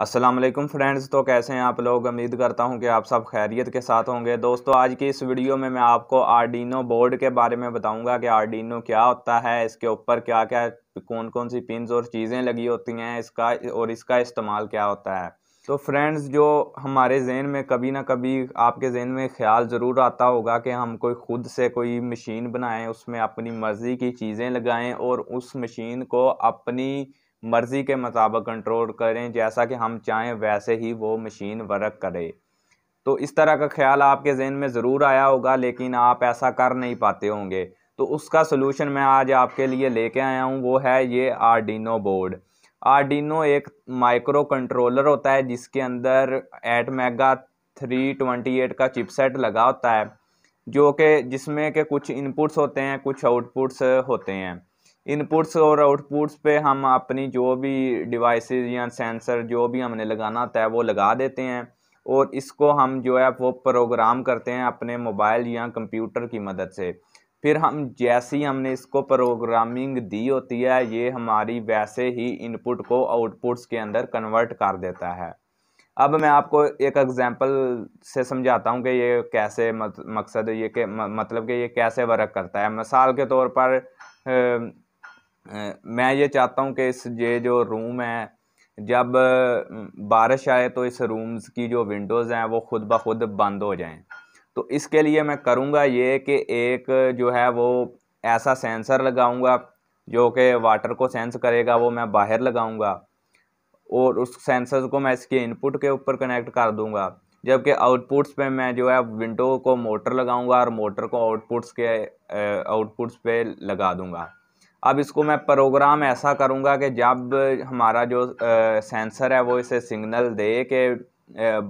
Aslam friends तो कैसे हैं आप लोग उम्मीद करता हूं कि आप सब खैरियत के साथ होंगे दोस्तों आज की इस वीडियो में मैं आपको आर्डिनो बोर्ड के बारे में बताऊंगा कि आर्डिनो क्या होता है इसके ऊपर क्या क्या कौन कौन सी पिन और चीज़ें लगी होती हैं इसका और इसका इस्तेमाल क्या होता है तो फ्रेंड्स जो हमारे जहन में कभी ना कभी आपके जहन में ख्याल ज़रूर आता होगा कि हम कोई ख़ुद से कोई मशीन बनाएं उसमें अपनी मर्ज़ी की चीज़ें लगाएं और उस मशीन को अपनी मर्ज़ी के मुताबिक कंट्रोल करें जैसा कि हम चाहें वैसे ही वो मशीन वर्क करे तो इस तरह का ख्याल आपके जहन में ज़रूर आया होगा लेकिन आप ऐसा कर नहीं पाते होंगे तो उसका सोलूशन मैं आज आपके लिए लेके आया हूँ वो है ये आर्डिनो बोर्ड आर्डिनो एक माइक्रो कंट्रोलर होता है जिसके अंदर ATmega three twenty eight का चिपसेट लगा होता है जो कि जिसमें के कुछ इनपुट्स होते हैं कुछ आउटपुट्स होते हैं इनपुट्स और आउटपुट्स पे हम अपनी जो भी डिवाइसेस या सेंसर जो भी हमने लगाना होता है वो लगा देते हैं और इसको हम जो है वो प्रोग्राम करते हैं अपने मोबाइल या कंप्यूटर की मदद से फिर हम जैसी हमने इसको प्रोग्रामिंग दी होती है ये हमारी वैसे ही इनपुट को आउटपुट्स के अंदर कन्वर्ट कर देता है अब मैं आपको एक एग्जांपल से समझाता हूँ कि ये कैसे मत, मकसद ये के मतलब कि ये कैसे वर्क करता है मिसाल के तौर पर मैं ये चाहता हूँ कि इस ये जो रूम है जब बारिश आए तो इस रूम्स की जो विंडोज़ हैं वो खुद ब खुद बंद हो जाएं तो इसके लिए मैं करूँगा ये कि एक जो है वो ऐसा सेंसर लगाऊँगा जो कि वाटर को सेंस करेगा वो मैं बाहर लगाऊँगा और उस सेंसर को मैं इसके इनपुट के ऊपर कनेक्ट कर दूँगा जबकि आउटपुट्स पे मैं जो है विंडो को मोटर लगाऊंगा और मोटर को आउटपुट्स के आउटपुट्स पे लगा दूंगा अब इसको मैं प्रोग्राम ऐसा करूँगा कि जब हमारा जो सेंसर है वो इसे सिग्नल दे के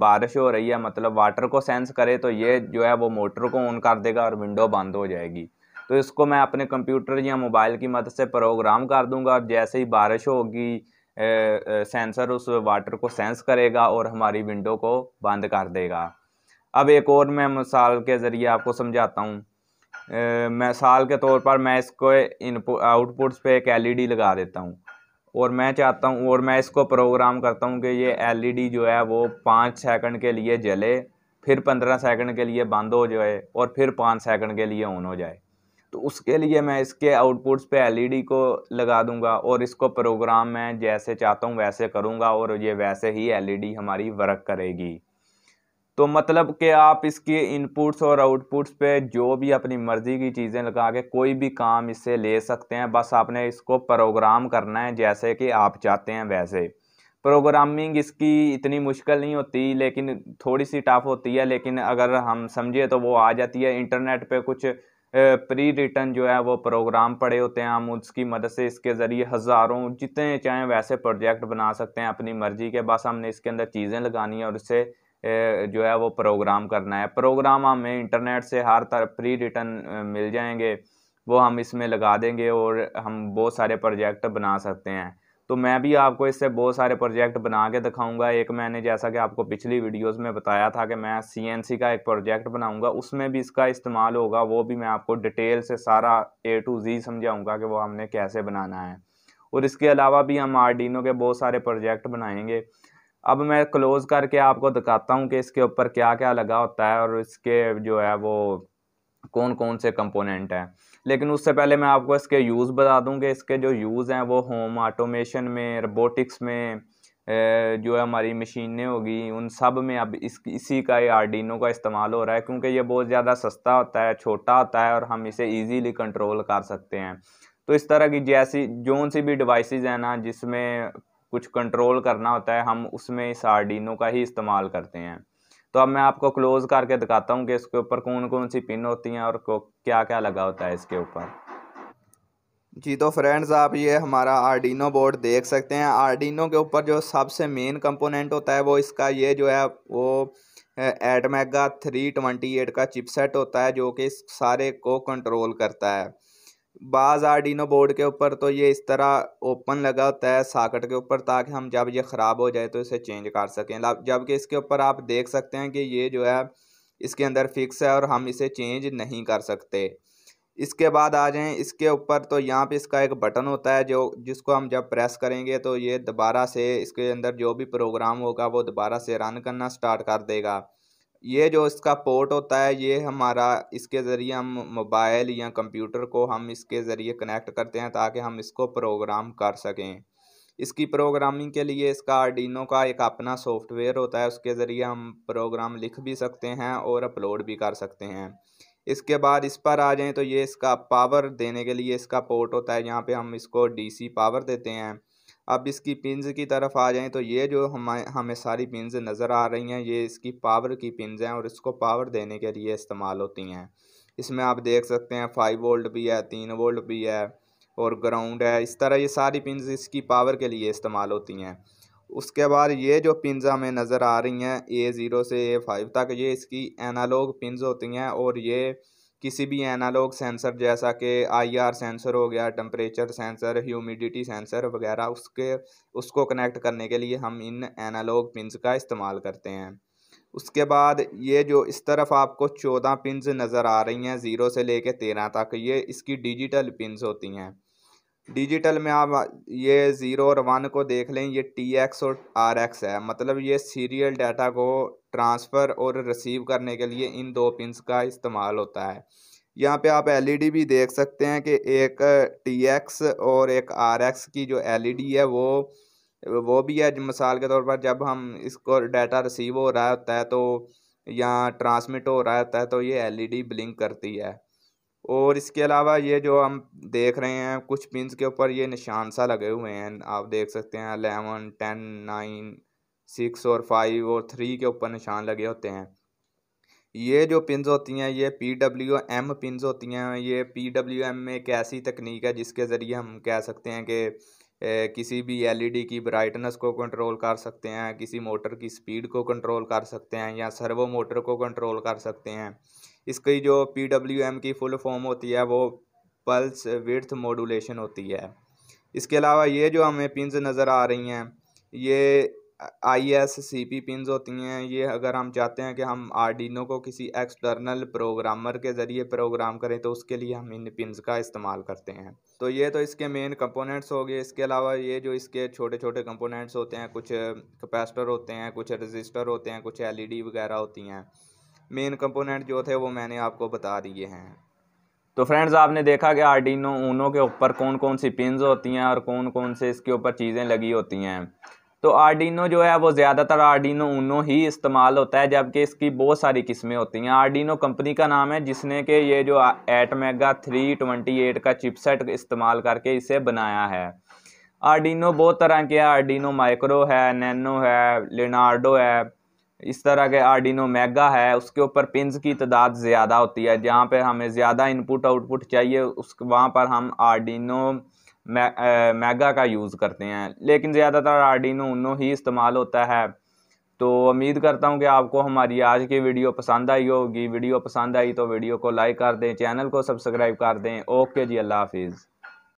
बारिश हो रही है मतलब वाटर को सेंस करे तो ये जो है वो मोटर को ऑन कर देगा और विंडो बंद हो जाएगी तो इसको मैं अपने कंप्यूटर या मोबाइल की मदद से प्रोग्राम कर दूंगा और जैसे ही बारिश होगी सेंसर उस वाटर को सेंस करेगा और हमारी विंडो को बंद कर देगा अब एक और मैं मिसाल के ज़रिए आपको समझाता हूँ मिसाल के तौर पर मैं इसको इनपुट आउटपुट्स पे एक एलईडी लगा देता हूँ और मैं चाहता हूँ और मैं इसको प्रोग्राम करता हूँ कि ये एलईडी जो है वो पाँच सेकंड के लिए जले फिर पंद्रह सेकंड के लिए बंद हो जाए और फिर पाँच सेकंड के लिए ऑन हो जाए तो उसके लिए मैं इसके आउटपुट्स पे एलईडी को लगा दूंगा और इसको प्रोग्राम मैं जैसे चाहता हूँ वैसे करूँगा और ये वैसे ही एलईडी हमारी वर्क करेगी तो मतलब कि आप इसके इनपुट्स और आउटपुट्स पे जो भी अपनी मर्ज़ी की चीज़ें लगा के कोई भी काम इससे ले सकते हैं बस आपने इसको प्रोग्राम करना है जैसे कि आप चाहते हैं वैसे प्रोग्रामिंग इसकी इतनी मुश्किल नहीं होती लेकिन थोड़ी सी टफ होती है लेकिन अगर हम समझे तो वो आ जाती है इंटरनेट पे कुछ प्री रिटर्न जो है वो प्रोग्राम पड़े होते हैं हम उसकी मदद से इसके ज़रिए हज़ारों जितने चाहें वैसे प्रोजेक्ट बना सकते हैं अपनी मर्ज़ी के बस हमने इसके अंदर चीज़ें लगानी है और इससे जो है वो प्रोग्राम करना है प्रोग्राम हमें इंटरनेट से हर तरह प्री रिटर्न मिल जाएंगे वो हम इसमें लगा देंगे और हम बहुत सारे प्रोजेक्ट बना सकते हैं तो मैं भी आपको इससे बहुत सारे प्रोजेक्ट बना के दिखाऊंगा एक मैंने जैसा कि आपको पिछली वीडियोस में बताया था कि मैं सीएनसी का एक प्रोजेक्ट बनाऊंगा उसमें भी इसका इस्तेमाल होगा वो भी मैं आपको डिटेल से सारा ए टू जी समझाऊंगा कि वो हमने कैसे बनाना है और इसके अलावा भी हम आर्डिनो के बहुत सारे प्रोजेक्ट बनाएंगे अब मैं क्लोज़ करके आपको दिखाता हूँ कि इसके ऊपर क्या क्या लगा होता है और इसके जो है वो कौन कौन से कंपोनेंट हैं लेकिन उससे पहले मैं आपको इसके यूज़ बता दूँ कि इसके जो यूज़ हैं वो होम ऑटोमेशन में रोबोटिक्स में जो है हमारी मशीनें होगी उन सब में अब इस इसी का ये आरडीनो का इस्तेमाल हो रहा है क्योंकि ये बहुत ज़्यादा सस्ता होता है छोटा होता है और हम इसे इजीली कंट्रोल कर सकते हैं तो इस तरह की जैसी जौन सी भी डिवाइसेस हैं ना जिसमें कुछ कंट्रोल करना होता है हम उसमें इस आरडीनो का ही इस्तेमाल करते हैं तो अब मैं आपको क्लोज़ करके दिखाता हूँ कि इसके ऊपर कौन कौन सी पिन होती हैं और क्या क्या लगा होता है इसके ऊपर जी तो फ्रेंड्स आप ये हमारा आरडीनो बोर्ड देख सकते हैं आरडीनो के ऊपर जो सबसे मेन कंपोनेंट होता है वो इसका ये जो है वो एटमेगा थ्री ट्वेंटी एट का चिपसेट होता है जो कि सारे को कंट्रोल करता है बाज़ आर्डिनो बोर्ड के ऊपर तो ये इस तरह ओपन लगा होता है साकट के ऊपर ताकि हम जब ये ख़राब हो जाए तो इसे चेंज कर सकें जबकि इसके ऊपर आप देख सकते हैं कि ये जो है इसके अंदर फिक्स है और हम इसे चेंज नहीं कर सकते इसके बाद आ जाएं इसके ऊपर तो यहाँ पे इसका एक बटन होता है जो जिसको हम जब प्रेस करेंगे तो ये दोबारा से इसके अंदर जो भी प्रोग्राम होगा वो दोबारा से रन करना स्टार्ट कर देगा ये जो इसका पोर्ट होता है ये हमारा इसके ज़रिए हम मोबाइल या कंप्यूटर को हम इसके ज़रिए कनेक्ट करते हैं ताकि हम इसको प्रोग्राम कर सकें इसकी प्रोग्रामिंग के लिए इसका आर्डिनो का एक अपना सॉफ्टवेयर होता है उसके ज़रिए हम प्रोग्राम लिख भी सकते हैं और अपलोड भी कर सकते हैं इसके बाद इस पर आ जाएं तो ये इसका पावर देने के लिए इसका पोर्ट होता है यहाँ पे हम इसको डीसी पावर देते हैं अब इसकी पिंज की तरफ आ जाएं तो ये जो हमें हमें सारी पिंज नज़र आ रही हैं ये इसकी पावर की पिंज हैं और इसको पावर देने के लिए इस्तेमाल होती हैं इसमें आप देख सकते हैं फाइव वोल्ट भी है तीन वोल्ट भी है और ग्राउंड है इस तरह ये सारी पिंज इसकी पावर के लिए इस्तेमाल होती हैं उसके बाद ये जो पिंज हमें नज़र आ रही हैं ए ज़ीरो से ए फाइव तक ये इसकी एनालॉग पिंज होती हैं और ये किसी भी एनालॉग सेंसर जैसा कि आईआर सेंसर हो गया टम्परेचर सेंसर ह्यूमिडिटी सेंसर वगैरह उसके उसको कनेक्ट करने के लिए हम इन एनालॉग पिंस का इस्तेमाल करते हैं उसके बाद ये जो इस तरफ आपको चौदह पिंस नज़र आ रही हैं ज़ीरो से कर तेरह तक ये इसकी डिजिटल पिंस होती हैं डिजिटल में आप ये ज़ीरो और वन को देख लें ये टी एक्स और आर एक्स है मतलब ये सीरियल डाटा को ट्रांसफ़र और रिसीव करने के लिए इन दो पिंस का इस्तेमाल होता है यहाँ पे आप एलईडी भी देख सकते हैं कि एक टीएक्स और एक आरएक्स की जो एलईडी है वो वो भी है मिसाल के तौर पर जब हम इसको डाटा रिसीव हो रहा होता है तो या ट्रांसमिट हो रहा होता है तो ये एलईडी ब्लिंक करती है और इसके अलावा ये जो हम देख रहे हैं कुछ पिंस के ऊपर ये निशान सा लगे हुए हैं आप देख सकते हैं अलेवन टेन नाइन सिक्स और फाइव और थ्री के ऊपर निशान लगे होते हैं ये जो पिनज़ होती हैं ये पी डब्ल्यू एम पिनज होती हैं ये पी डब्ल्यू एम में एक ऐसी तकनीक है जिसके ज़रिए हम कह सकते हैं कि किसी भी एलईडी की ब्राइटनेस को कंट्रोल कर सकते हैं किसी मोटर की स्पीड को कंट्रोल कर सकते हैं या सर्वो मोटर को कंट्रोल कर सकते हैं इसकी जो पी डब्ल्यू एम की फुल फॉर्म होती है वो पल्स विर्थ मॉडुलेशन होती है इसके अलावा ये जो हमें पिनज नज़र आ रही हैं ये I S C P pin होती हैं ये अगर हम चाहते हैं कि हम आरडीनो को किसी एक्सटर्नल प्रोग्रामर के ज़रिए प्रोग्राम करें तो उसके लिए हम इन पिनज का इस्तेमाल करते हैं तो ये तो इसके मेन कंपोनेंट्स हो गए इसके अलावा ये जो इसके छोटे छोटे कंपोनेंट्स होते हैं कुछ कैपेसिटर होते हैं कुछ रजिस्टर होते हैं कुछ एल e वगैरह होती हैं मेन कंपोनेंट जो थे वो मैंने आपको बता दिए हैं तो फ्रेंड्स आपने देखा कि आरडीनो ऊनों के ऊपर कौन कौन सी पिनज होती हैं और कौन कौन से इसके ऊपर चीज़ें लगी होती हैं तो आर्डिनो जो है वो ज़्यादातर आर्डिनो ऊनो ही इस्तेमाल होता है जबकि इसकी बहुत सारी किस्में होती हैं आर्डिनो कंपनी का नाम है जिसने के ये जो ATmega three twenty eight का चिपसेट इस्तेमाल करके इसे बनाया है आर्डिनो बहुत तरह के आर्डिनो माइक्रो है नैनो है लिनार्डो है इस तरह के आर्डिनो मेगा है उसके ऊपर पिंस की तादाद ज़्यादा होती है जहाँ पर हमें ज़्यादा इनपुट आउटपुट चाहिए उस वहाँ पर हम आर्डिनो मैगा का यूज़ करते हैं लेकिन ज़्यादातर आर्डिनो उनो ही इस्तेमाल होता है तो उम्मीद करता हूँ कि आपको हमारी आज की वीडियो पसंद आई होगी वीडियो पसंद आई तो वीडियो को लाइक कर दें चैनल को सब्सक्राइब कर दें ओके जी अल्लाह हाफिज़